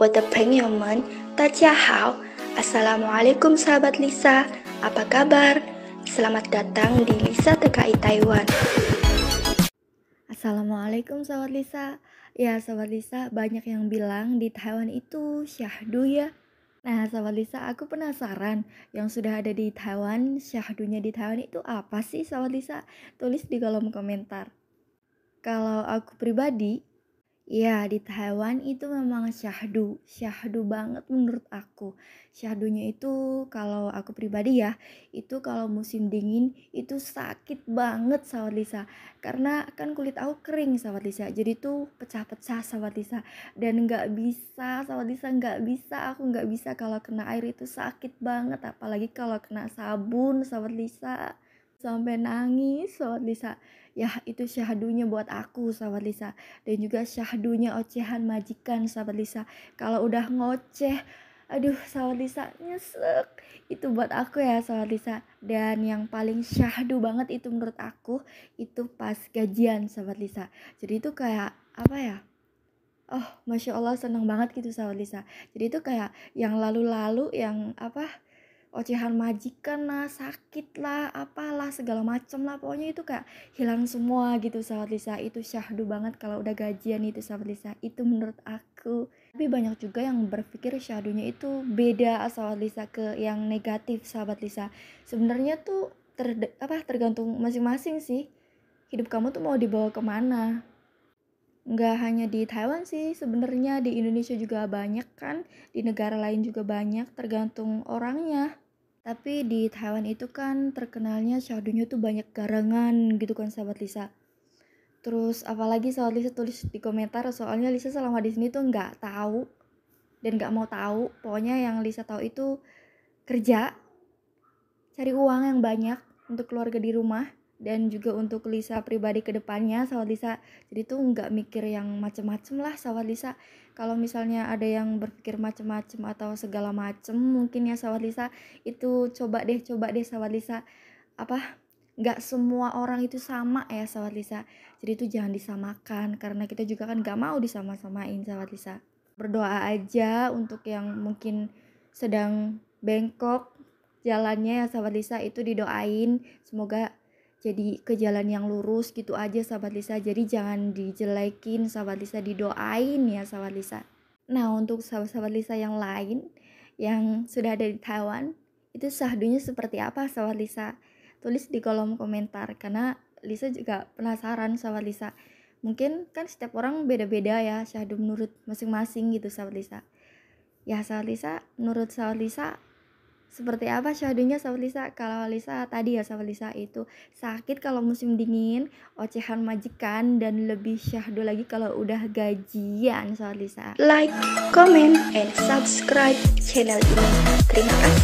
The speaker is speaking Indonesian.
Buat the Assalamualaikum sahabat Lisa, apa kabar? Selamat datang di Lisa TKI Taiwan. Assalamualaikum sahabat Lisa. Ya sahabat Lisa, banyak yang bilang di Taiwan itu syahdu ya. Nah sahabat Lisa, aku penasaran yang sudah ada di Taiwan, syahdunya di Taiwan itu apa sih sahabat Lisa? Tulis di kolom komentar. Kalau aku pribadi, Ya, di Taiwan itu memang syahdu, syahdu banget menurut aku. Syahdunya itu kalau aku pribadi ya, itu kalau musim dingin itu sakit banget sahabat Lisa. Karena kan kulit aku kering sahabat Lisa, jadi tuh pecah-pecah sahabat Lisa. Dan nggak bisa sahabat Lisa, nggak bisa, aku nggak bisa kalau kena air itu sakit banget. Apalagi kalau kena sabun sahabat Lisa sampai nangis sobat Lisa ya itu syahdunya buat aku sobat Lisa dan juga syahdunya ocehan majikan sobat Lisa kalau udah ngoceh aduh sobat Lisa nyesek itu buat aku ya sobat Lisa dan yang paling syahdu banget itu menurut aku itu pas gajian sobat Lisa jadi itu kayak apa ya oh masya Allah seneng banget gitu sobat Lisa jadi itu kayak yang lalu-lalu yang apa ocehan majikan lah, sakit lah, apalah segala macem lah. Pokoknya itu kayak hilang semua gitu sahabat Lisa. Itu syahdu banget kalau udah gajian itu sahabat Lisa. Itu menurut aku. Tapi banyak juga yang berpikir syahdunya itu beda sahabat Lisa ke yang negatif sahabat Lisa. Sebenarnya tuh ter apa tergantung masing-masing sih. Hidup kamu tuh mau dibawa kemana nggak hanya di Taiwan sih sebenarnya di Indonesia juga banyak kan di negara lain juga banyak tergantung orangnya tapi di Taiwan itu kan terkenalnya syahdunya tuh banyak garangan gitu kan sahabat Lisa terus apalagi sahabat Lisa tulis di komentar soalnya Lisa selama di sini tuh nggak tahu dan nggak mau tahu pokoknya yang Lisa tahu itu kerja cari uang yang banyak untuk keluarga di rumah dan juga untuk Lisa pribadi ke depannya sahabat Lisa jadi tuh nggak mikir yang macem-macem lah sahabat Lisa kalau misalnya ada yang berpikir macem-macem atau segala macem mungkin ya sahabat Lisa itu coba deh coba deh sahabat Lisa apa nggak semua orang itu sama ya sahabat Lisa jadi itu jangan disamakan karena kita juga kan nggak mau disama-samain sahabat Lisa berdoa aja untuk yang mungkin sedang bengkok jalannya ya sahabat Lisa itu didoain semoga jadi ke jalan yang lurus gitu aja sahabat Lisa jadi jangan dijelekin sahabat Lisa didoain ya sahabat Lisa nah untuk sahabat-sahabat Lisa yang lain yang sudah ada di Taiwan itu sahdunya seperti apa sahabat Lisa tulis di kolom komentar karena Lisa juga penasaran sahabat Lisa mungkin kan setiap orang beda-beda ya syahdu menurut masing-masing gitu sahabat Lisa ya sahabat Lisa menurut sahabat Lisa seperti apa syahdunya sahabat Lisa? Kalau Lisa tadi ya sahabat Lisa itu sakit kalau musim dingin, ocehan majikan dan lebih syahdu lagi kalau udah gajian sahabat Lisa. Like, comment, and subscribe channel ini. Terima kasih.